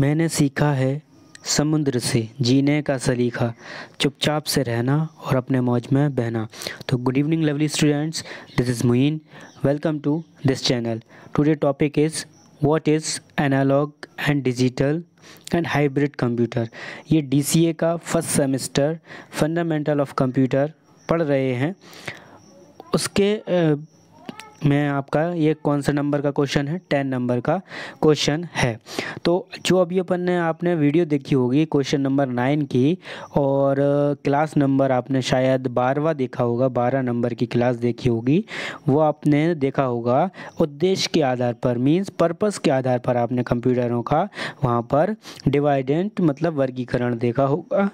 मैंने सीखा है समुद्र से जीने का सलीका चुपचाप से रहना और अपने मौज में बहना तो good evening lovely students this is Muin welcome to this channel today topic is what is analog and digital and hybrid computer ये डीसीए का first semester fundamental of computer पढ़ रहे हैं उसके मैं आपका ये कौन सा नंबर का क्वेश्चन है टेन नंबर का क्वेश्चन है तो जो अभी अपन ने आपने वीडियो देखी होगी क्वेश्चन नंबर नाइन की और क्लास नंबर आपने शायद बारहवा देखा होगा बारह नंबर की क्लास देखी होगी वो आपने देखा होगा उद्देश्य के आधार पर मीन्स पर्पस के आधार पर आपने कंप्यूटरों का वहाँ पर डिवाइडेंट मतलब वर्गीकरण देखा होगा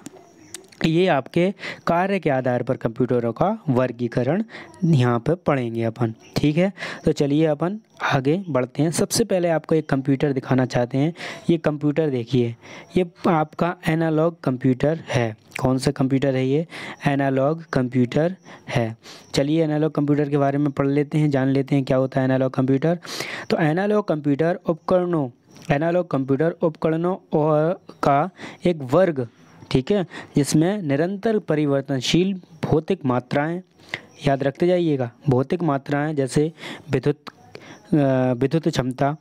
ये आपके कार्य के आधार पर कंप्यूटरों का वर्गीकरण यहाँ पर पढ़ेंगे अपन ठीक है तो चलिए अपन आगे बढ़ते हैं सबसे पहले आपको एक कंप्यूटर दिखाना चाहते हैं ये कंप्यूटर देखिए ये आपका एनालॉग कंप्यूटर है कौन सा कंप्यूटर है ये एनालॉग कंप्यूटर है चलिए एनालॉग कंप्यूटर के बारे में पढ़ लेते हैं जान लेते हैं क्या होता है एनालॉग कंप्यूटर तो एनालॉग कंप्यूटर उपकरणों एनालॉग कंप्यूटर उपकरणों और का एक वर्ग ठीक है जिसमें निरंतर परिवर्तनशील भौतिक मात्राएं याद रखते जाइएगा भौतिक मात्राएं जैसे विद्युत विद्युत क्षमता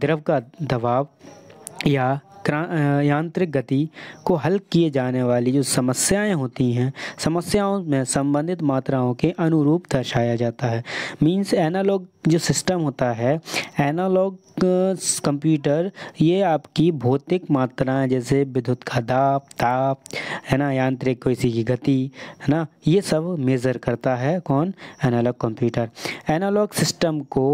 द्रव का दबाव या यांत्रिक गति को हल किए जाने वाली जो समस्याएं होती हैं समस्याओं में संबंधित मात्राओं के अनुरूप दर्शाया जाता है मींस एनालॉग जो सिस्टम होता है एनालॉग कंप्यूटर ये आपकी भौतिक मात्राएं जैसे विद्युत का दाप ताप है ना यांत्रिक किसी की गति है ना ये सब मेज़र करता है कौन एनालॉग कंप्यूटर एनालॉग सिस्टम को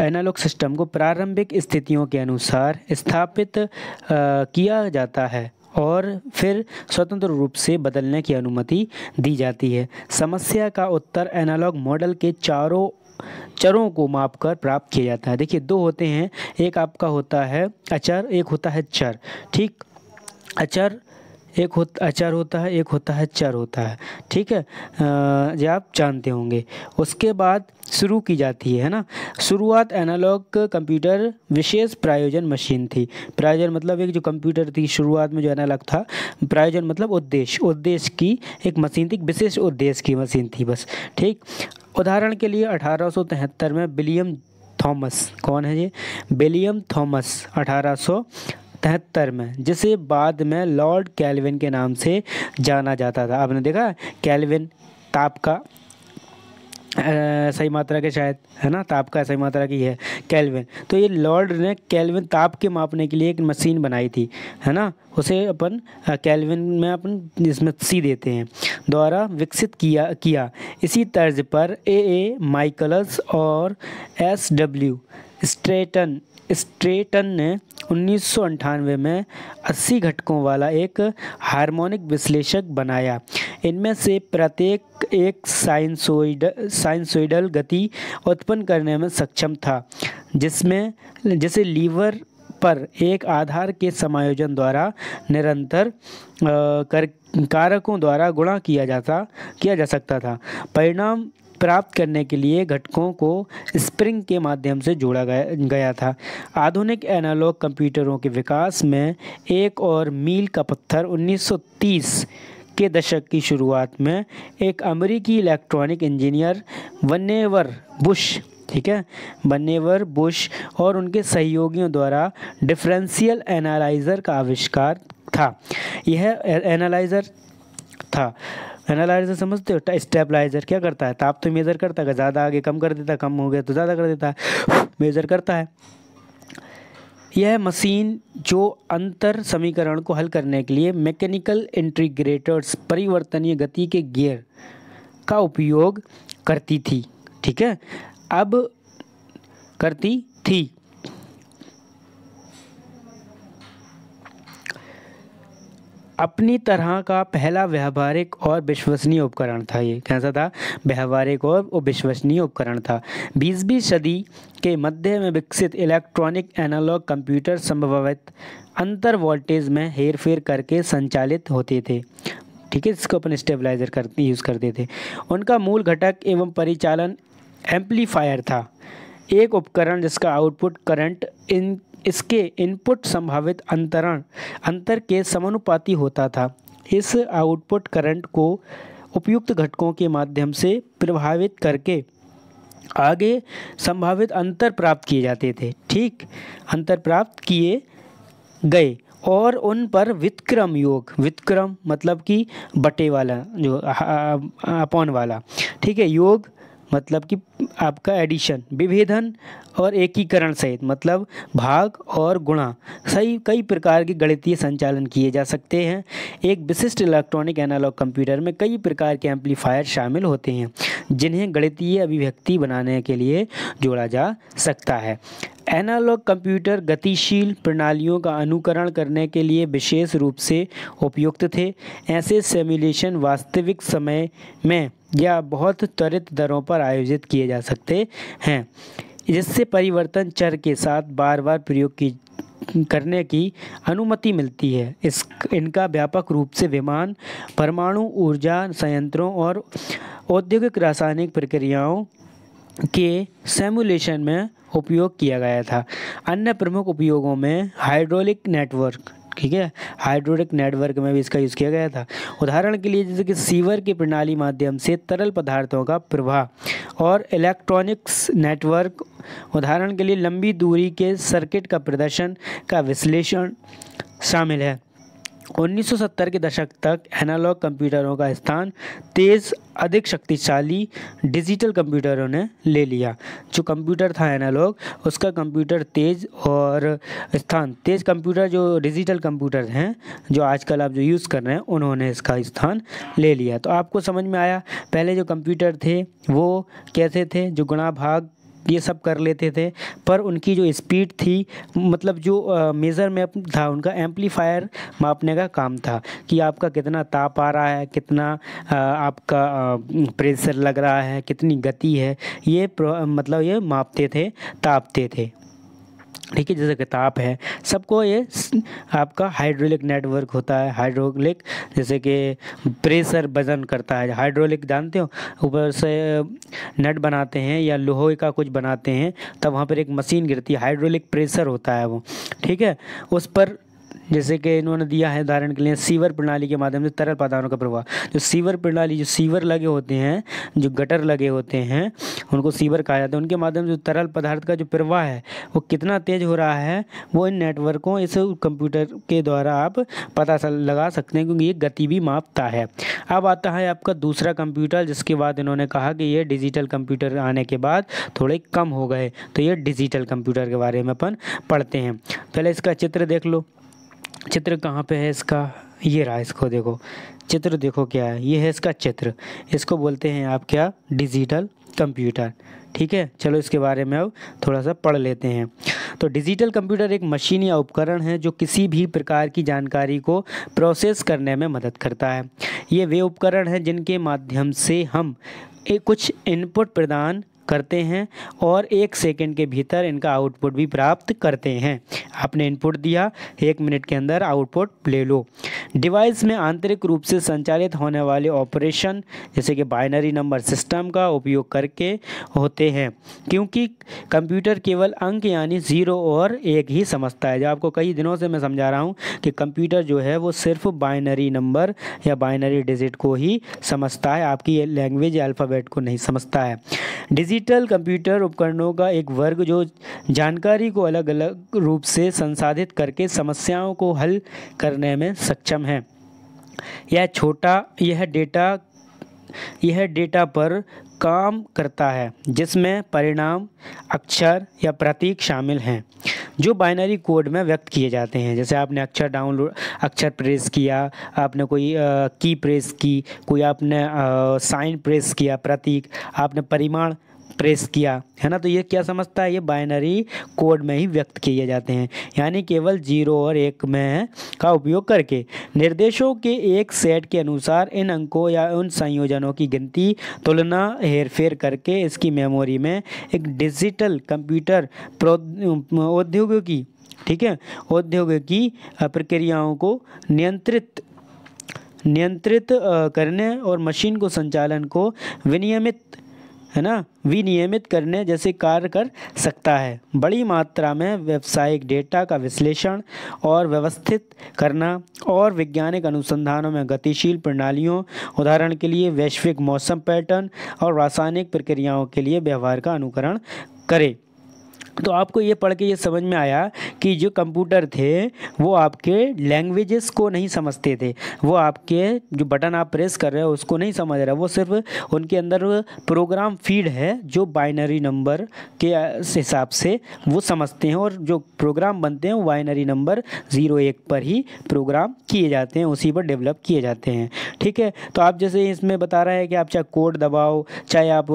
एनालॉग सिस्टम को प्रारंभिक स्थितियों के अनुसार स्थापित आ, किया जाता है और फिर स्वतंत्र रूप से बदलने की अनुमति दी जाती है समस्या का उत्तर एनालॉग मॉडल के चारों चरों को मापकर प्राप्त किया जाता है देखिए दो होते हैं एक आपका होता है अचर एक होता है चर ठीक अचर एक हो अचर होता है एक होता है चर होता है ठीक है जो आप जानते होंगे उसके बाद शुरू की जाती है ना शुरुआत एनालॉग कंप्यूटर विशेष प्रायोजन मशीन थी प्रायोजन मतलब एक जो कंप्यूटर थी शुरुआत में जो एनालॉग था प्रायोजन मतलब उद्देश्य उद्देश्य की एक मशीन थी विशेष उद्देश्य की मशीन थी बस ठीक उदाहरण के लिए अठारह में विलियम थॉमस कौन है ये विलियम थॉमस अठारह तिहत्तर में जिसे बाद में लॉर्ड कैलविन के नाम से जाना जाता था आपने देखा कैलविन ताप का सही मात्रा के शायद है ना ताप का सही मात्रा की है कैलविन तो ये लॉर्ड ने कैलविन ताप के मापने के लिए एक मशीन बनाई थी है ना उसे अपन कैलविन में अपन इसमें सी देते हैं द्वारा विकसित किया किया इसी तर्ज पर ए ए माइकलस और एस डब्ल्यू स्ट्रेटन स्ट्रेटन ने उन्नीस में 80 घटकों वाला एक हार्मोनिक विश्लेषक बनाया इनमें से प्रत्येक एक साइंसोइड साइंसोइडल गति उत्पन्न करने में सक्षम था जिसमें जिसे लीवर पर एक आधार के समायोजन द्वारा निरंतर कर कारकों द्वारा गुणा किया जाता किया जा सकता था परिणाम प्राप्त करने के लिए घटकों को स्प्रिंग के माध्यम से जोड़ा गया था आधुनिक एनालॉग कंप्यूटरों के विकास में एक और मील का पत्थर 1930 के दशक की शुरुआत में एक अमेरिकी इलेक्ट्रॉनिक इंजीनियर वनेवर बुश ठीक है बन्नेवर बुश और उनके सहयोगियों द्वारा डिफरेंशियल एनालाइज़र का आविष्कार था यह एनालाइज़र था एनालाइजर समझते हो स्टेबलाइजर क्या करता है ताप तो मेज़र करता है ज़्यादा आगे कम कर देता है कम हो गया तो ज़्यादा कर देता है मेज़र करता है यह मशीन जो अंतर समीकरण को हल करने के लिए मैकेनिकल इंटीग्रेटर्स परिवर्तनीय गति के गियर का उपयोग करती थी ठीक है अब करती थी अपनी तरह का पहला व्यावहारिक और विश्वसनीय उपकरण था ये कैसा था व्यवहारिक और विश्वसनीय उपकरण था बीसवीं सदी के मध्य में विकसित इलेक्ट्रॉनिक एनालॉग कंप्यूटर संभवत अंतर वोल्टेज में हेरफेर करके संचालित होते थे ठीक है इसको अपन स्टेबलाइजर कर यूज़ करते थे उनका मूल घटक एवं परिचालन एम्पलीफायर था एक उपकरण जिसका आउटपुट करंट इन इसके इनपुट संभावित अंतरण अंतर के समानुपाती होता था इस आउटपुट करंट को उपयुक्त घटकों के माध्यम से प्रभावित करके आगे संभावित अंतर प्राप्त किए जाते थे ठीक अंतर प्राप्त किए गए और उन पर विक्रम योग वितक्रम मतलब कि बटे वाला जो अपॉन वाला ठीक है योग मतलब कि आपका एडिशन विभेदन और एकीकरण सहित मतलब भाग और गुणा सही कई प्रकार के गणितीय संचालन किए जा सकते हैं एक विशिष्ट इलेक्ट्रॉनिक एनालॉग कंप्यूटर में कई प्रकार के एम्पलीफायर शामिल होते हैं जिन्हें गणितीय अभिव्यक्ति बनाने के लिए जोड़ा जा सकता है एनालॉग कंप्यूटर गतिशील प्रणालियों का अनुकरण करने के लिए विशेष रूप से उपयुक्त थे ऐसे सेम्यूलेशन वास्तविक समय में या बहुत त्वरित दरों पर आयोजित किए जा सकते हैं जिससे परिवर्तन चर के साथ बार बार प्रयोग की करने की अनुमति मिलती है इस इनका व्यापक रूप से विमान परमाणु ऊर्जा संयंत्रों और औद्योगिक रासायनिक प्रक्रियाओं के सेमुलेशन में उपयोग किया गया था अन्य प्रमुख उपयोगों में हाइड्रोलिक नेटवर्क ठीक है हाइड्रोलिक नेटवर्क में भी इसका यूज़ किया गया था उदाहरण के लिए जैसे कि सीवर की प्रणाली माध्यम से तरल पदार्थों का प्रवाह और इलेक्ट्रॉनिक्स नेटवर्क उदाहरण के लिए लंबी दूरी के सर्किट का प्रदर्शन का विश्लेषण शामिल है 1970 के दशक तक एनालॉग कंप्यूटरों का स्थान तेज़ अधिक शक्तिशाली डिजिटल कंप्यूटरों ने ले लिया जो कंप्यूटर था एनालॉग उसका कंप्यूटर तेज़ और स्थान तेज़ कंप्यूटर जो डिजिटल कंप्यूटर हैं जो आजकल आप जो यूज़ कर रहे हैं उन्होंने इसका स्थान ले लिया तो आपको समझ में आया पहले जो कंप्यूटर थे वो कैसे थे जो गुणा भाग ये सब कर लेते थे पर उनकी जो स्पीड थी मतलब जो मेज़र में था उनका एम्पलीफायर मापने का काम था कि आपका कितना ताप आ रहा है कितना आपका प्रेशर लग रहा है कितनी गति है ये मतलब ये मापते थे तापते थे ठीक है जैसे कि ताप है सबको ये आपका हाइड्रोलिक नेटवर्क होता है हाइड्रोलिक जैसे कि प्रेशर वजन करता है हाइड्रोलिक जानते हो ऊपर से नट बनाते हैं या लोहे का कुछ बनाते हैं तब वहाँ पर एक मशीन गिरती है हाइड्रोलिक प्रेशर होता है वो ठीक है उस पर जैसे कि इन्होंने दिया है उदाहरण के लिए सीवर प्रणाली के माध्यम से तरल पदार्थों का प्रवाह जो सीवर प्रणाली जो सीवर लगे होते हैं जो गटर लगे होते हैं उनको सीवर कहा जाता है उनके माध्यम से तरल पदार्थ का जो प्रवाह है वो कितना तेज हो रहा है वो इन नेटवर्कों इस कंप्यूटर के द्वारा आप पता लगा सकते हैं क्योंकि ये गति भी मापता है अब आता है आपका दूसरा कंप्यूटर जिसके बाद इन्होंने कहा कि ये डिजिटल कंप्यूटर आने के बाद थोड़े कम हो गए तो ये डिजिटल कंप्यूटर के बारे में अपन पढ़ते हैं पहले इसका चित्र देख लो चित्र कहाँ पे है इसका ये रहा इसको देखो चित्र देखो क्या है ये है इसका चित्र इसको बोलते हैं आप क्या डिजिटल कंप्यूटर ठीक है चलो इसके बारे में अब थोड़ा सा पढ़ लेते हैं तो डिजिटल कंप्यूटर एक मशीन या उपकरण है जो किसी भी प्रकार की जानकारी को प्रोसेस करने में मदद करता है ये वे उपकरण हैं जिनके माध्यम से हम एक कुछ इनपुट प्रदान करते हैं और एक सेकेंड के भीतर इनका आउटपुट भी प्राप्त करते हैं आपने इनपुट दिया एक मिनट के अंदर आउटपुट ले लो डिवाइस में आंतरिक रूप से संचालित होने वाले ऑपरेशन जैसे कि बाइनरी नंबर सिस्टम का उपयोग करके होते हैं क्योंकि कंप्यूटर केवल अंक यानी ज़ीरो और एक ही समझता है जो आपको कई दिनों से मैं समझा रहा हूँ कि कंप्यूटर जो है वो सिर्फ बाइनरी नंबर या बाइनरी डिजिट को ही समझता है आपकी लैंग्वेज अल्फ़ाबेट को नहीं समझता है डिजिट डिजिटल कंप्यूटर उपकरणों का एक वर्ग जो जानकारी को अलग अलग रूप से संसाधित करके समस्याओं को हल करने में सक्षम है यह छोटा यह डेटा यह डेटा पर काम करता है जिसमें परिणाम अक्षर या प्रतीक शामिल हैं जो बाइनरी कोड में व्यक्त किए जाते हैं जैसे आपने अक्षर डाउनलोड अक्षर प्रेस किया आपने कोई आ, की प्रेस की कोई आपने आ, साइन प्रेस किया प्रतीक आपने परिमाण ट्रेस किया है ना तो ये क्या समझता है ये बाइनरी कोड में ही व्यक्त किए जाते हैं यानी केवल जीरो और एक में का उपयोग करके निर्देशों के एक सेट के अनुसार इन अंकों या उन संयोजनों की गिनती तुलना हेरफेर करके इसकी मेमोरी में एक डिजिटल कंप्यूटर औद्योगिकी ठीक है औद्योगिकी प्रक्रियाओं को नियंत्रित नियंत्रित करने और मशीन को संचालन को विनियमित है ना विनियमित करने जैसे कार्य कर सकता है बड़ी मात्रा में व्यावसायिक डेटा का विश्लेषण और व्यवस्थित करना और वैज्ञानिक अनुसंधानों में गतिशील प्रणालियों उदाहरण के लिए वैश्विक मौसम पैटर्न और रासायनिक प्रक्रियाओं के लिए व्यवहार का अनुकरण करें तो आपको ये पढ़ के ये समझ में आया कि जो कंप्यूटर थे वो आपके लैंग्वेजेस को नहीं समझते थे वो आपके जो बटन आप प्रेस कर रहे हो उसको नहीं समझ रहा वो सिर्फ उनके अंदर प्रोग्राम फीड है जो बाइनरी नंबर के हिसाब से वो समझते हैं और जो प्रोग्राम बनते हैं वो बाइनरी नंबर ज़ीरो एक पर ही प्रोग्राम किए जाते हैं उसी पर डेवलप किए जाते हैं ठीक है तो आप जैसे इसमें बता रहा है कि आप चाहे कोड दबाओ चाहे आप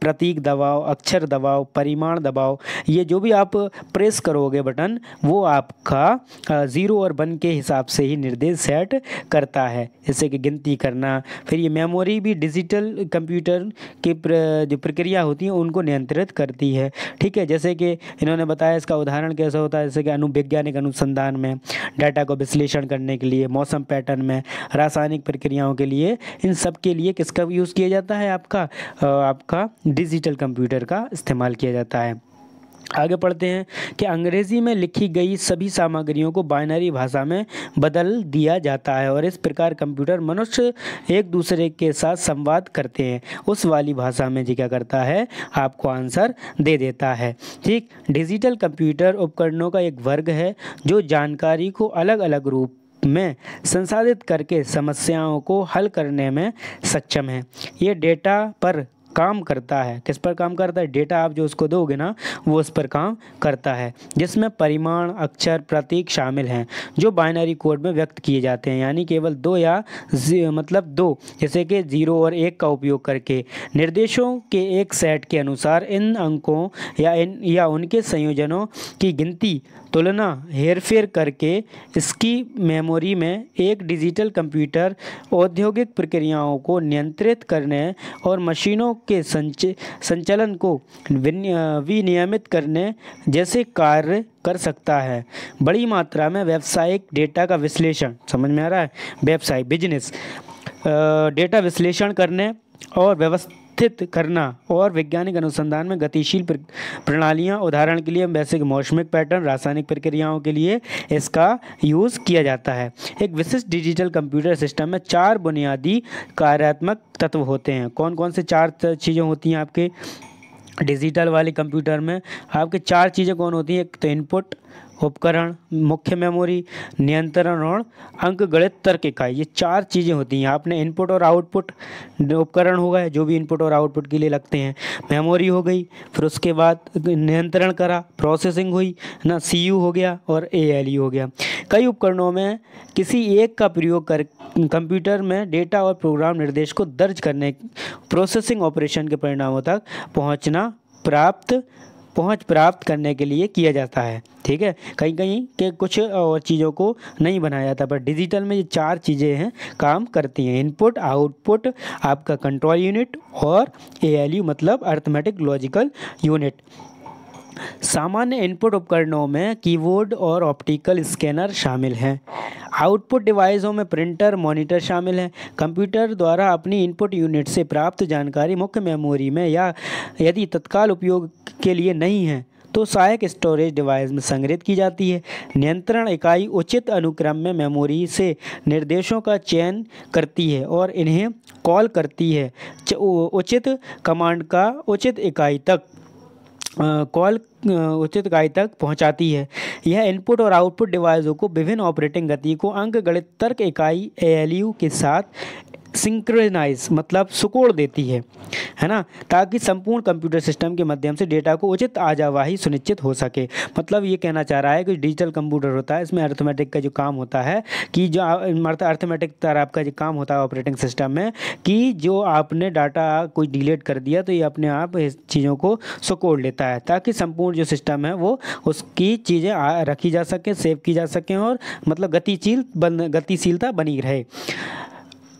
प्रतीक दबाओ अक्षर दबाओ परिमाण दबाओ ये जो भी आप प्रेस करोगे बटन वो आपका ज़ीरो और वन के हिसाब से ही निर्देश सेट करता है जैसे कि गिनती करना फिर ये मेमोरी भी डिजिटल कंप्यूटर की जो प्रक्रिया होती है उनको नियंत्रित करती है ठीक है जैसे कि इन्होंने बताया इसका उदाहरण कैसा होता है जैसे कि अनुवैज्ञानिक अनुसंधान में डाटा को विश्लेषण करने के लिए मौसम पैटर्न में रासायनिक प्रक्रियाओं के लिए इन सब के लिए किसका यूज़ किया जाता है आपका आपका डिजिटल कंप्यूटर का इस्तेमाल किया जाता है आगे पढ़ते हैं कि अंग्रेज़ी में लिखी गई सभी सामग्रियों को बाइनरी भाषा में बदल दिया जाता है और इस प्रकार कंप्यूटर मनुष्य एक दूसरे के साथ संवाद करते हैं उस वाली भाषा में जी क्या करता है आपको आंसर दे देता है ठीक डिजिटल कंप्यूटर उपकरणों का एक वर्ग है जो जानकारी को अलग अलग रूप में संसाधित करके समस्याओं को हल करने में सक्षम है ये डेटा पर काम करता है किस पर काम करता है डेटा आप जो उसको दोगे ना वो उस पर काम करता है जिसमें परिमाण अक्षर प्रतीक शामिल हैं जो बाइनरी कोड में व्यक्त किए जाते हैं यानी केवल दो या मतलब दो जैसे कि जीरो और एक का उपयोग करके निर्देशों के एक सेट के अनुसार इन अंकों या इन या उनके संयोजनों की गिनती तुलना हेरफेर करके इसकी मेमोरी में एक डिजिटल कंप्यूटर औद्योगिक प्रक्रियाओं को नियंत्रित करने और मशीनों के संच संचालन को विनियमित करने जैसे कार्य कर सकता है बड़ी मात्रा में व्यावसायिक डेटा का विश्लेषण समझ में आ रहा है व्यवसाय बिजनेस डेटा विश्लेषण करने और व्यवस्था स्थित करना और वैज्ञानिक अनुसंधान में गतिशील प्रणालियाँ उदाहरण के लिए वैसे मौसमिक पैटर्न रासायनिक प्रक्रियाओं के लिए इसका यूज़ किया जाता है एक विशिष्ट डिजिटल कंप्यूटर सिस्टम में चार बुनियादी कार्यात्मक तत्व होते हैं कौन कौन से चार चीज़ें होती हैं आपके डिजिटल वाले कंप्यूटर में आपके चार चीज़ें कौन होती हैं एक तो इनपुट उपकरण मुख्य मेमोरी नियंत्रण और गणित तर्क इकाई ये चार चीज़ें होती हैं आपने इनपुट और आउटपुट उपकरण हो गए जो भी इनपुट और आउटपुट के लिए लगते हैं मेमोरी हो गई फिर उसके बाद नियंत्रण करा प्रोसेसिंग हुई ना सी हो गया और ए e हो गया कई उपकरणों में किसी एक का प्रयोग कर कंप्यूटर में डेटा और प्रोग्राम निर्देश को दर्ज करने प्रोसेसिंग ऑपरेशन के परिणामों तक पहुँचना प्राप्त पहुंच प्राप्त करने के लिए किया जाता है ठीक है कहीं कहीं के कुछ और चीज़ों को नहीं बनाया जाता पर डिजिटल में ये चार चीज़ें हैं काम करती हैं इनपुट आउटपुट आपका कंट्रोल यूनिट और ए मतलब अर्थमेटिक लॉजिकल यूनिट सामान्य इनपुट उपकरणों में कीबोर्ड और ऑप्टिकल स्कैनर शामिल हैं आउटपुट डिवाइसों में प्रिंटर मॉनिटर शामिल हैं कंप्यूटर द्वारा अपनी इनपुट यूनिट से प्राप्त जानकारी मुख्य मेमोरी में या यदि तत्काल उपयोग के लिए नहीं है तो सहायक स्टोरेज डिवाइस में संग्रहित की जाती है नियंत्रण इकाई उचित अनुक्रम में मेमोरी से निर्देशों का चयन करती है और इन्हें कॉल करती है उचित कमांड का उचित इकाई तक कॉल उचित गाय तक पहुंचाती है यह इनपुट और आउटपुट डिवाइसों को विभिन्न ऑपरेटिंग गति को अंक गणित तर्क इकाई ए के साथ सिंक्रेनाइज मतलब सुकोड़ देती है है ना ताकि संपूर्ण कंप्यूटर सिस्टम के माध्यम से डेटा को उचित आजावाही सुनिश्चित हो सके मतलब ये कहना चाह रहा है कि डिजिटल कंप्यूटर होता है इसमें अर्थमेटिक का जो काम होता है कि जो अर्थमेटिक मतलब तरह आपका जो काम होता है ऑपरेटिंग सिस्टम में कि जो आपने डाटा कोई डिलीट कर दिया तो ये अपने आप इस चीज़ों को सुकोड़ लेता है ताकि संपूर्ण जो सिस्टम है वो उसकी चीज़ें रखी जा सकें सेव की जा सकें और मतलब गतिशील बन गतिशीलता बनी रहे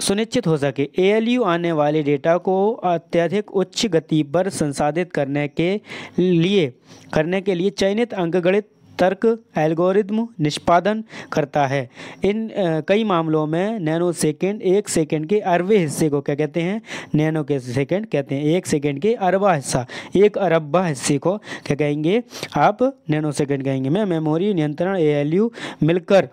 सुनिश्चित हो सके ए आने वाले डेटा को अत्यधिक उच्च गति पर संसाधित करने के लिए करने के लिए चयनित अंकगणित तर्क एल्गोरिद्म निष्पादन करता है इन आ, कई मामलों में नैनो सेकेंड एक सेकेंड के अरवे हिस्से को क्या कहते हैं नैनो के सेकेंड कहते हैं एक सेकेंड के अरबा हिस्सा एक अरबा हिस्से को क्या कहेंगे आप नैनो सेकेंड कहेंगे मैं मेमोरी नियंत्रण ए मिलकर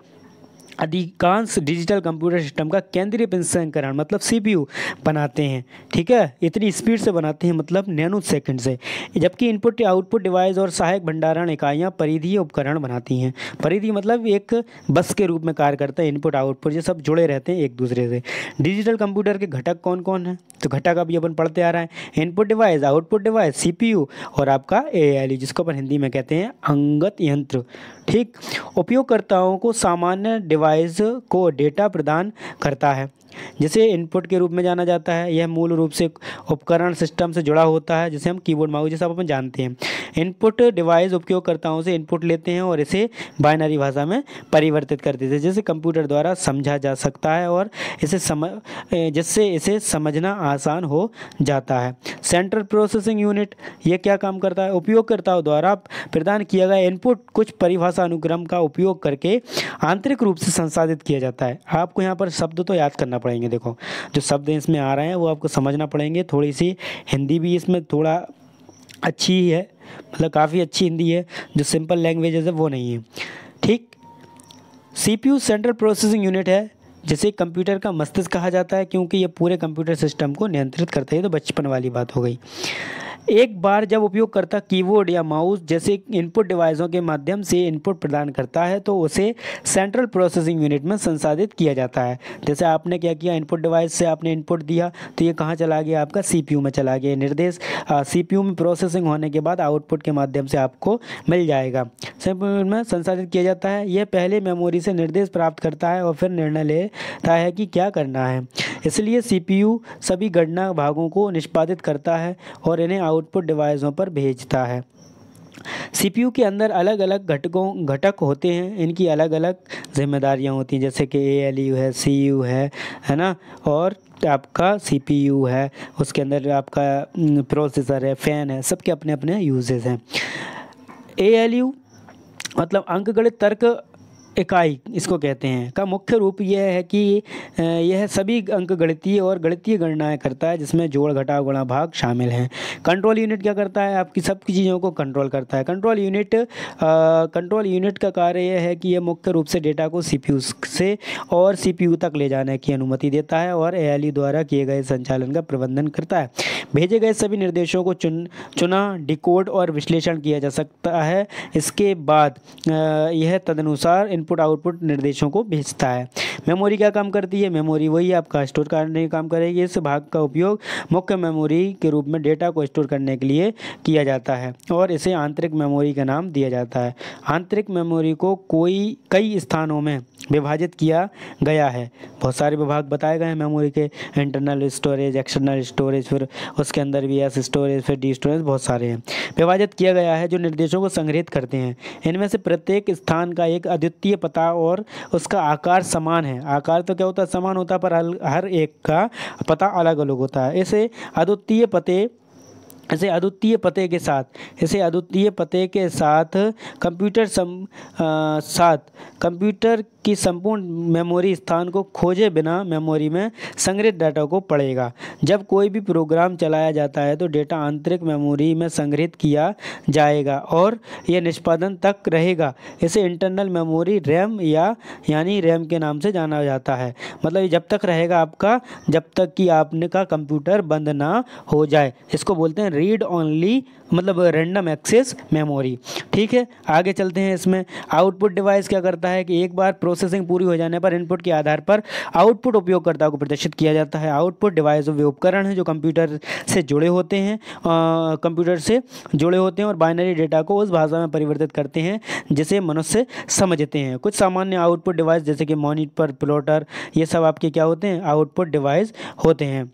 अधिकांश डिजिटल कंप्यूटर सिस्टम का केंद्रीय प्रसंस्करण मतलब सीपीयू बनाते हैं ठीक है इतनी स्पीड से बनाते हैं मतलब नैनो सेकंड से जबकि इनपुट आउटपुट डिवाइस और सहायक भंडारण इकाइयाँ परिधि उपकरण बनाती हैं परिधि मतलब एक बस के रूप में कार्य करता है इनपुट आउटपुट ये सब जुड़े रहते हैं एक दूसरे से डिजिटल कंप्यूटर के घटक कौन कौन है तो घटक अभी अपन पढ़ते आ रहा है input device output device C और आपका ए जिसको अपन हिंदी में कहते हैं अंगत यंत्र ठीक उपयोगकर्ताओं को सामान्य डिवाइस को डेटा प्रदान करता है जिसे इनपुट के रूप में जाना जाता है यह मूल रूप से उपकरण सिस्टम से जुड़ा होता है जिसे हम कीबोर्ड माउस जैसे अपन जानते हैं इनपुट डिवाइस उपयोगकर्ताओं से इनपुट लेते हैं और इसे बाइनरी भाषा में परिवर्तित कर देते हैं जिसे कंप्यूटर द्वारा समझा जा सकता है और इसे समझ जिससे इसे समझना आसान हो जाता है सेंट्रल प्रोसेसिंग यूनिट यह क्या काम करता है उपयोगकर्ताओं द्वारा प्रदान किया गया इनपुट कुछ परिभाषा अनुक्रम का उपयोग करके आंतरिक रूप से संसाधित किया जाता है आपको यहाँ पर शब्द तो याद करना पड़ेंगे देखो जो शब्द इसमें आ रहे हैं वो आपको समझना पड़ेंगे थोड़ी सी हिंदी भी इसमें थोड़ा अच्छी ही है मतलब काफ़ी अच्छी हिंदी है जो सिंपल लैंग्वेजेस है वो नहीं है ठीक सीपीयू सेंट्रल प्रोसेसिंग यूनिट है जिसे कंप्यूटर का मस्तिष्क कहा जाता है क्योंकि ये पूरे कंप्यूटर सिस्टम को नियंत्रित करता है तो बचपन वाली बात हो गई एक बार जब उपयोगकर्ता कीबोर्ड या माउस जैसे इनपुट डिवाइसों के माध्यम से इनपुट प्रदान करता है तो उसे सेंट्रल प्रोसेसिंग यूनिट में संसाधित किया जाता है जैसे आपने क्या किया इनपुट डिवाइस से आपने इनपुट दिया तो ये कहाँ चला गया आपका सीपीयू में चला गया निर्देश सीपीयू में प्रोसेसिंग होने के बाद आउटपुट के माध्यम से आपको मिल जाएगा सीपीयू में संसाधित किया जाता है यह पहले मेमोरी से निर्देश प्राप्त करता है और फिर निर्णय लेता है कि क्या करना है इसलिए सीपीयू सभी गणना भागों को निष्पादित करता है और इन्हें आउटपुट डिवाइसों पर भेजता है सीपीयू के अंदर अलग अलग घटकों घटक होते हैं इनकी अलग अलग जिम्मेदारियां होती हैं जैसे कि ए एल यू है सी यू है है ना और आपका सी पी यू है उसके अंदर आपका प्रोसेसर है फ़ैन है सबके अपने अपने यूजेज़ हैं ए एल यू मतलब अंकगणित तर्क इकाई इसको कहते हैं का मुख्य रूप यह है कि यह सभी अंक गणितीय और गणितीय गणनाएं करता है जिसमें जोड़ घटाव गुणा भाग शामिल हैं कंट्रोल यूनिट क्या करता है आपकी सब की चीज़ों को कंट्रोल करता है कंट्रोल यूनिट कंट्रोल यूनिट का कार्य यह है कि यह मुख्य रूप से डेटा को सी से और सी तक ले जाने की अनुमति देता है और ए द्वारा किए गए संचालन का प्रबंधन करता है भेजे गए सभी निर्देशों को चुन चुना डिकोड और विश्लेषण किया जा सकता है इसके बाद यह तदनुसार इन इनपुट आउटपुट निर्देशों को भेजता है मेमोरी क्या काम करती है मेमोरी वही आपका स्टोर करने का काम करेगी इस भाग का उपयोग मुख्य मेमोरी के रूप में डेटा को स्टोर करने के लिए किया जाता है और इसे आंतरिक मेमोरी का नाम दिया जाता है आंतरिक मेमोरी को कोई कई स्थानों में विभाजित किया गया है बहुत सारे विभाग बताए गए हैं मेमोरी के इंटरनल स्टोरेज एक्सटर्नल स्टोरेज फिर उसके अंदर भी एस स्टोरेज फिर डी स्टोरेज बहुत सारे हैं विभाजित किया गया है जो निर्देशों को संग्रहित करते हैं इनमें से प्रत्येक स्थान का एक अद्वितीय पता और उसका आकार समान है आकार तो क्या होता है समान होता है पर हर एक का पता अलग अलग होता है इसे अद्वितीय पते इसे अद्वितीय पते के साथ इसे अद्वितीय पते के साथ कंप्यूटर सम आ, साथ कंप्यूटर की संपूर्ण मेमोरी स्थान को खोजे बिना मेमोरी में संग्रहित डाटा को पढ़ेगा जब कोई भी प्रोग्राम चलाया जाता है तो डेटा आंतरिक मेमोरी में संग्रहित किया जाएगा और यह निष्पादन तक रहेगा इसे इंटरनल मेमोरी रैम या यानी रैम के नाम से जाना जाता है मतलब जब तक रहेगा आपका जब तक कि आपने का कंप्यूटर बंद ना हो जाए इसको बोलते हैं रीड ओनली मतलब रेंडम एक्सेस मेमोरी ठीक है आगे चलते हैं इसमें आउटपुट डिवाइस क्या करता है कि एक बार प्रोसेसिंग पूरी हो जाने पर इनपुट के आधार पर आउटपुट उपयोगकर्ता को प्रदर्शित किया जाता है आउटपुट डिवाइस वे उपकरण हैं जो कंप्यूटर से जुड़े होते हैं कंप्यूटर से जुड़े होते हैं और बाइनरी डेटा को उस भाषा में परिवर्तित करते हैं जिसे मनुष्य समझते हैं कुछ सामान्य आउटपुट डिवाइस जैसे कि मोनिटर प्लॉटर ये सब आपके क्या होते हैं आउटपुट डिवाइस होते हैं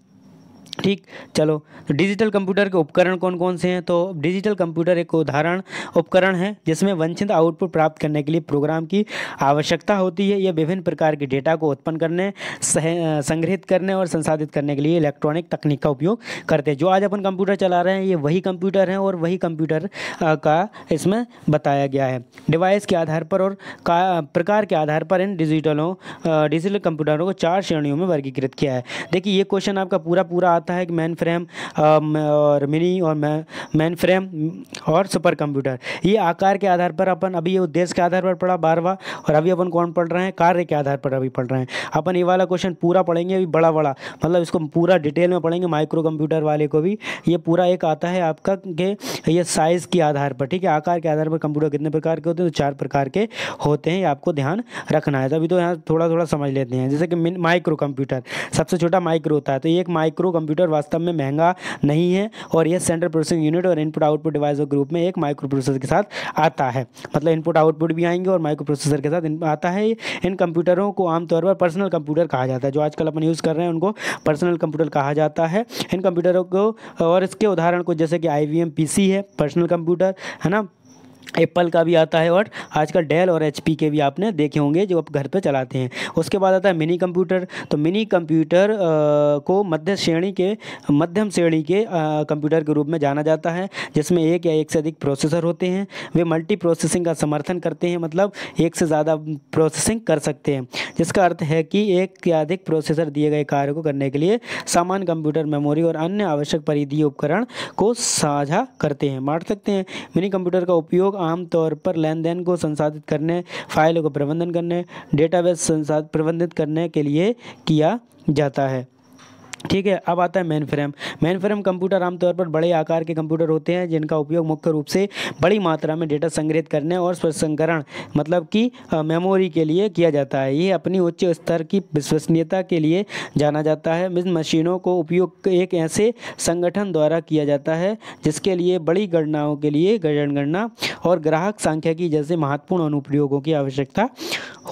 ठीक चलो डिजिटल कंप्यूटर के उपकरण कौन कौन से हैं तो डिजिटल कंप्यूटर एक उदाहरण उपकरण है जिसमें वंचित आउटपुट प्राप्त करने के लिए प्रोग्राम की आवश्यकता होती है यह विभिन्न प्रकार के डेटा को उत्पन्न करने संग्रहित करने और संसाधित करने के लिए इलेक्ट्रॉनिक तकनीक का उपयोग करते हैं जो आज अपन कंप्यूटर चला रहे हैं ये वही कंप्यूटर हैं और वही कंप्यूटर का इसमें बताया गया है डिवाइस के आधार पर और प्रकार के आधार पर इन डिजिटलों डिजिटल कंप्यूटरों को चार श्रेणियों में वर्गीकृत किया है देखिए ये क्वेश्चन आपका पूरा पूरा आता आता है कि मैन फ्रेम और मिनी और मैन फ्रेम और सुपर कंप्यूटर ये आकार के आधार पर अपन अभी ये उद्देश्य के आधार पर पढ़ा बारवा और अभी अपन कौन पढ़ रहे हैं कार्य के आधार पर अभी पढ़ रहे हैं अपन ये वाला क्वेश्चन पूरा पढ़ेंगे अभी बड़ा बड़ा मतलब इसको पूरा डिटेल में पढ़ेंगे माइक्रो कंप्यूटर वाले को भी ये पूरा एक आता है आपका के ये साइज़ के आधार पर ठीक है आकार के आधार पर कंप्यूटर कितने प्रकार के होते हैं तो चार प्रकार के होते हैं ये आपको ध्यान रखना है तो अभी तो यहाँ थोड़ा थोड़ा समझ लेते हैं जैसे कि माइक्रो कंप्यूटर सबसे छोटा माइक्रो होता है तो एक माइक्रो कंप्यूटर कंप्यूटर वास्तव में महंगा नहीं है और यह सेंट्रल प्रोसेसिंग यूनिट और इनपुट आउटपुट डिवाइस के ग्रुप में एक माइक्रो प्रोसेसर के साथ आता है मतलब इनपुट आउटपुट भी आएंगे और माइक्रो प्रोसेसर के साथ आता है इन कंप्यूटरों को आमतौर पर पर्सनल कंप्यूटर कहा जाता है जो आजकल अपन यूज़ कर रहे हैं उनको पर्सनल कंप्यूटर कहा जाता है इन कंप्यूटरों को और इसके उदाहरण को जैसे कि आई वी है पर्सनल कंप्यूटर है ना एप्पल का भी आता है और आजकल डेल और एच के भी आपने देखे होंगे जो आप घर पर चलाते हैं उसके बाद आता है मिनी कंप्यूटर तो मिनी कंप्यूटर को मध्य श्रेणी के मध्यम श्रेणी के कंप्यूटर के रूप में जाना जाता है जिसमें एक या एक से अधिक प्रोसेसर होते हैं वे मल्टी प्रोसेसिंग का समर्थन करते हैं मतलब एक से ज़्यादा प्रोसेसिंग कर सकते हैं जिसका अर्थ है कि एक या अधिक प्रोसेसर दिए गए कार्य को करने के लिए सामान्य कंप्यूटर मेमोरी और अन्य आवश्यक परिधि उपकरण को साझा करते हैं मार सकते हैं मिनी कंप्यूटर का उपयोग लोग आमतौर पर लेन देन को संसाधित करने फाइलों को प्रबंधन करने डेटाबेस संसाधित प्रबंधित करने के लिए किया जाता है ठीक है अब आता है mainframe mainframe computer आमतौर पर बड़े आकार के कंप्यूटर होते हैं जिनका उपयोग मुख्य रूप से बड़ी मात्रा में डेटा संग्रहित करने और प्रसंकरण मतलब कि मेमोरी के लिए किया जाता है ये अपनी उच्च स्तर की विश्वसनीयता के लिए जाना जाता है इन मशीनों को उपयोग एक ऐसे संगठन द्वारा किया जाता है जिसके लिए बड़ी गणनाओं के लिए जनगणना और ग्राहक संख्या की जैसे महत्वपूर्ण अनुप्रयोगों की आवश्यकता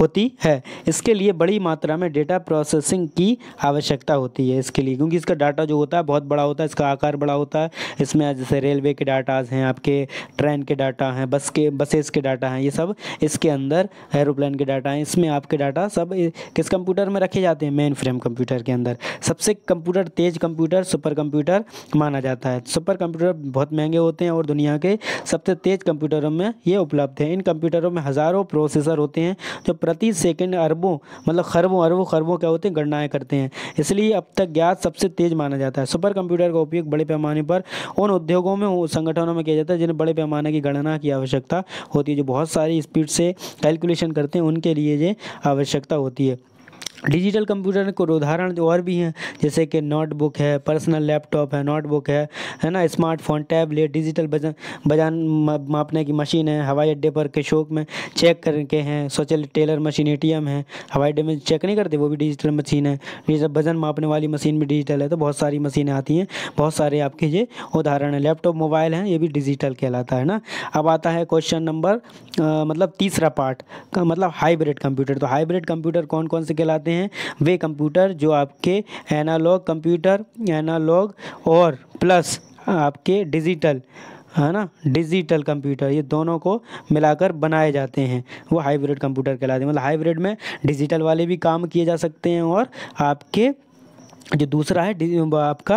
होती है इसके लिए बड़ी मात्रा में डेटा प्रोसेसिंग की आवश्यकता होती है इसके के लिए क्योंकि इसका डाटा जो होता है बहुत बड़ा होता है इसका आकार बड़ा होता है इसमें जैसे रेलवे के डाटाज हैं आपके ट्रेन के डाटा हैं बस के बसेस के डाटा हैं ये सब इसके अंदर एरोप्लान के डाटा हैं इसमें आपके डाटा सब किस कंप्यूटर में रखे जाते हैं मेन फ्रेम कंप्यूटर के अंदर सबसे कंप्यूटर तेज़ कंप्यूटर सुपर कंप्यूटर माना जाता है सुपर कंप्यूटर बहुत महंगे होते हैं और दुनिया के सबसे तेज़ कंप्यूटरों में ये उपलब्ध है इन कंप्यूटरों में हज़ारों प्रोसेसर होते हैं जो प्रति सेकेंड अरबों मतलब खरबों अरबों खरबों क्या होते हैं गणनाएँ करते हैं इसलिए अब तक ज्ञात आज सबसे तेज माना जाता है सुपर कंप्यूटर का उपयोग बड़े पैमाने पर उन उद्योगों में संगठनों में किया जाता है जिन्हें बड़े पैमाने की गणना की आवश्यकता होती है जो बहुत सारी स्पीड से कैलकुलेशन करते हैं उनके लिए ये आवश्यकता होती है डिजिटल कंप्यूटर को उदाहरण जो और भी हैं जैसे कि नोटबुक है पर्सनल लैपटॉप है नोटबुक है है ना स्मार्टफोन टैबलेट डिजिटल बजन बजान मापने की मशीन है हवाई अड्डे पर के शोक में चेक करके हैं सोचल टेलर मशीन एटीएम है हवाई अड्डे में चेक नहीं करते वो भी डिजिटल मशीन है डिजिटल वजन मापने वाली मशीन भी डिजिटल है तो बहुत सारी मशीनें आती हैं बहुत सारे आपके ये उदाहरण है लैपटॉप मोबाइल हैं ये भी डिजिटल कहलाता है ना अब आता है क्वेश्चन नंबर मतलब तीसरा पार्ट मतलब हाईब्रिड कंप्यूटर तो हाईब्रिड कंप्यूटर कौन कौन से कहलाते जाते हैं वे कंप्यूटर जो आपके एनालॉग कंप्यूटर एनालॉग और प्लस आपके डिजिटल है ना डिजिटल कंप्यूटर ये दोनों को मिलाकर बनाए जाते हैं वो हाइब्रिड कंप्यूटर कहलाते हैं मतलब हाइब्रिड में डिजिटल वाले भी काम किए जा सकते हैं और आपके जो दूसरा है आपका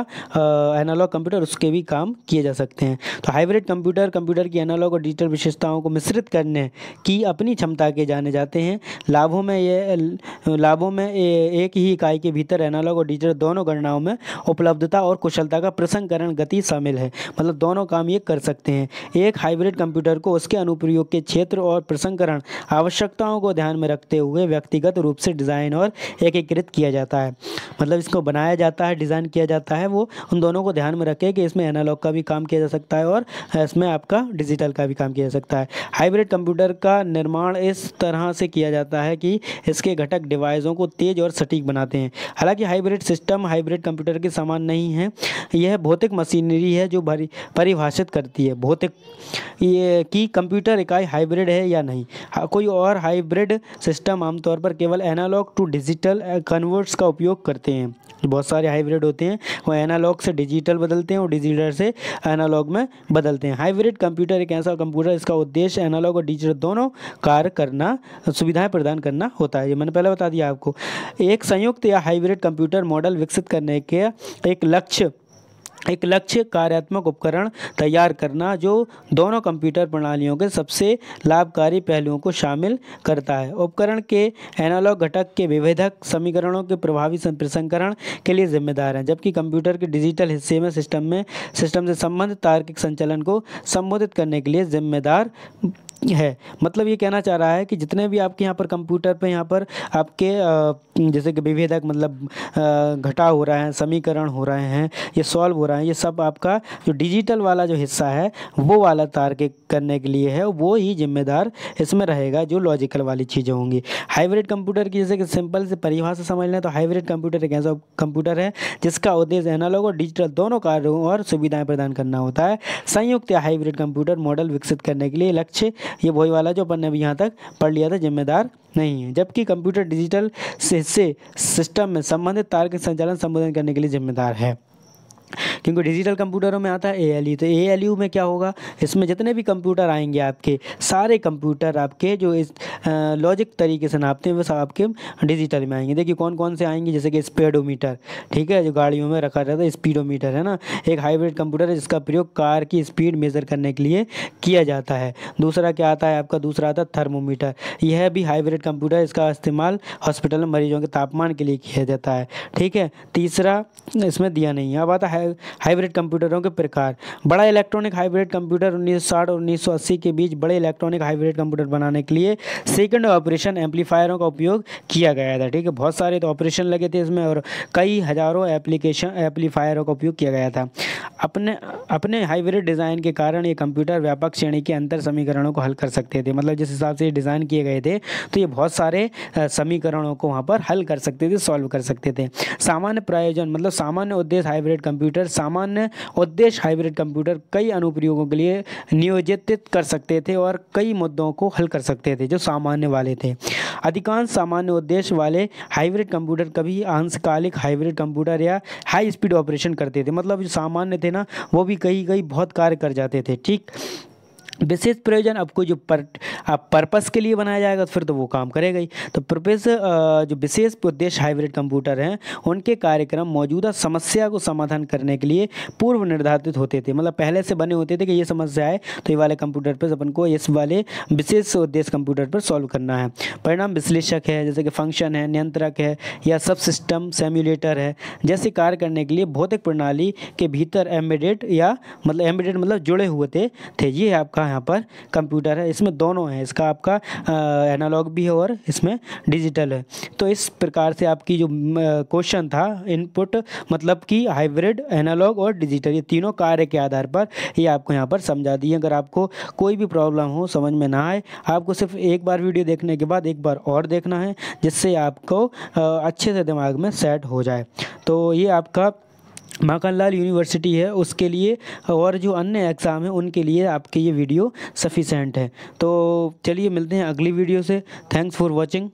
एनालॉग कंप्यूटर उसके भी काम किए जा सकते हैं तो हाइब्रिड कंप्यूटर कंप्यूटर की एनालॉग और डिजिटल विशेषताओं को मिश्रित करने की अपनी क्षमता के जाने जाते हैं लाभों में ये लाभों में ए, एक ही इकाई के भीतर एनालॉग और डिजिटल दोनों गणनाओं में उपलब्धता और कुशलता का प्रसंकरण गति शामिल है मतलब दोनों काम ये कर सकते हैं एक हाइब्रिड कंप्यूटर को उसके अनुप्रयोग के क्षेत्र और प्रसंकरण आवश्यकताओं को ध्यान में रखते हुए व्यक्तिगत रूप से डिज़ाइन और एकीकृत किया जाता है मतलब इसको बना बनाया जाता है डिज़ाइन किया जाता है वो उन दोनों को ध्यान में रखें कि इसमें एनालॉग का भी काम किया जा सकता है और इसमें आपका डिजिटल का भी काम किया जा सकता है हाइब्रिड कंप्यूटर का निर्माण इस तरह से किया जाता है कि इसके घटक डिवाइसों को तेज और सटीक बनाते हैं हालांकि हाइब्रिड सिस्टम हाइब्रिड कंप्यूटर के समान नहीं है यह भौतिक मशीनरी है जो परिभाषित करती है भौतिक ये कि कंप्यूटर इकाई हाइब्रिड है या नहीं हाँ, कोई और हाइब्रिड सिस्टम आमतौर पर केवल एनालॉग टू डिजिटल कन्वर्ट्स का उपयोग करते हैं बहुत सारे हाईब्रिड होते हैं वो एनालॉग से डिजिटल बदलते हैं और डिजिटल से एनालॉग में बदलते हैं हाईब्रिड कंप्यूटर एक ऐसा कंप्यूटर इसका उद्देश्य एनालॉग और डिजिटल दोनों कार्य करना सुविधाएं प्रदान करना होता है ये मैंने पहले बता दिया आपको एक संयुक्त या हाइब्रिड कंप्यूटर मॉडल विकसित करने के एक लक्ष्य एक लक्ष्य कार्यात्मक उपकरण तैयार करना जो दोनों कंप्यूटर प्रणालियों के सबसे लाभकारी पहलुओं को शामिल करता है उपकरण के एनालॉग घटक के विभेदक समीकरणों के प्रभावी प्रसंकरण के लिए जिम्मेदार हैं जबकि कंप्यूटर के डिजिटल हिस्से में सिस्टम में सिस्टम से संबंधित तार्किक संचालन को संबोधित करने के लिए जिम्मेदार है मतलब ये कहना चाह रहा है कि जितने भी आपके यहाँ पर कंप्यूटर पे यहाँ पर आपके जैसे कि विभेदक मतलब घटा हो रहा है समीकरण हो रहे हैं ये सॉल्व हो रहा है ये सब आपका जो डिजिटल वाला जो हिस्सा है वो वाला तार के करने के लिए है वो ही जिम्मेदार इसमें रहेगा जो लॉजिकल वाली चीज़ें होंगी हाइब्रिड कंप्यूटर की जैसे कि सिंपल से परिभाषा समझ लें तो हाइब्रिड कंप्यूटर एक ऐसा कंप्यूटर है जिसका उद्देश्य एनालॉग और डिजिटल दोनों कार्यों और सुविधाएं प्रदान करना होता है संयुक्त हाइब्रिड कंप्यूटर मॉडल विकसित करने के लिए लक्ष्य ये वही वाला जो अपन ने अभी यहाँ तक पढ़ लिया था जिम्मेदार नहीं है जबकि कंप्यूटर डिजिटल से, से सिस्टम में संबंधित तार के संचालन संबोधन करने के लिए जिम्मेदार है क्योंकि डिजिटल कंप्यूटरों में आता है ए e, तो ए e में क्या होगा इसमें जितने भी कंप्यूटर आएंगे आपके सारे कंप्यूटर आपके जो इस लॉजिक तरीके से नापते हैं वो सब आपके डिजिटल में आएंगे देखिए कौन कौन से आएंगे जैसे कि स्पीडोमीटर ठीक है जो गाड़ियों में रखा जाता है स्पीडोमीटर है ना एक हाइब्रिड कंप्यूटर है जिसका प्रयोग कार की स्पीड मेज़र करने के लिए किया जाता है दूसरा क्या आता है आपका दूसरा आता है थर्मोमीटर यह भी हाइब्रिड कंप्यूटर इसका इस्तेमाल हॉस्पिटल में मरीजों के तापमान के लिए किया जाता है ठीक है तीसरा इसमें दिया नहीं है अब आता है हाइब्रिड कंप्यूटरों के प्रकार बड़ा इलेक्ट्रॉनिक हाइब्रिड कंप्यूटर 1960 और 1980 के बीच बड़े इलेक्ट्रॉनिक हाइब्रिड कंप्यूटर बनाने के लिए सेकंड ऑपरेशन एम्पलीफायरों का उपयोग किया गया था ठीक है बहुत सारे तो ऑपरेशन लगे थे इसमें और कई हज़ारों एप्लीकेशन एम्पलीफायरों का उपयोग किया गया था अपने अपने हाइब्रिड डिज़ाइन के कारण ये कंप्यूटर व्यापक श्रेणी के अंतर समीकरणों को हल कर सकते थे मतलब जिस हिसाब से ये डिज़ाइन किए गए थे तो ये बहुत सारे समीकरणों को वहाँ पर हल कर सकते थे सॉल्व कर सकते थे सामान्य प्रयोजन मतलब सामान्य उद्देश्य हाइब्रिड कंप्यूटर सामान्य उद्देश्य हाइब्रिड कंप्यूटर कई अनुप्रयोगों के लिए नियोजित कर सकते थे और कई मुद्दों को हल कर सकते थे जो सामान्य वाले थे अधिकांश सामान्य उद्देश्य वाले हाइब्रिड कंप्यूटर कभी अंशकालिक हाइब्रिड कंप्यूटर या हाई स्पीड ऑपरेशन करते थे मतलब जो सामान्य थे ना वो भी कहीं कहीं बहुत कार्य कर जाते थे ठीक विशेष प्रयोजन आपको जो पर आप पर्पस के लिए बनाया जाएगा तो फिर तो वो काम करेगा ही तो पर्पस जो विशेष उद्देश्य हाइब्रिड कंप्यूटर हैं उनके कार्यक्रम मौजूदा समस्या को समाधान करने के लिए पूर्व निर्धारित होते थे मतलब पहले से बने होते थे कि ये समस्या आए तो ये वाले कंप्यूटर पर अपन को इस वाले विशेष उद्देश्य कंप्यूटर पर सॉल्व करना है परिणाम विश्लेषक है जैसे कि फंक्शन है नियंत्रक है या सब सिस्टम सेम्यूलेटर है जैसे कार्य करने के लिए भौतिक प्रणाली के भीतर एम्बेडेड या मतलब एम्बेडेड मतलब जुड़े हुए थे ये आपका यहाँ पर कंप्यूटर है इसमें दोनों हैं इसका आपका एनालॉग भी है और इसमें डिजिटल है तो इस प्रकार से आपकी जो क्वेश्चन था इनपुट मतलब कि हाइब्रिड एनालॉग और डिजिटल ये तीनों कार्य के आधार पर ये आपको यहाँ पर समझा दिए अगर आपको कोई भी प्रॉब्लम हो समझ में ना आए आपको सिर्फ एक बार वीडियो देखने के बाद एक बार और देखना है जिससे आपको अच्छे से दिमाग में सेट हो जाए तो ये आपका माखनलाल यूनिवर्सिटी है उसके लिए और जो अन्य एग्ज़ाम है उनके लिए आपकी ये वीडियो सफिशेंट है तो चलिए मिलते हैं अगली वीडियो से थैंक्स फॉर वॉचिंग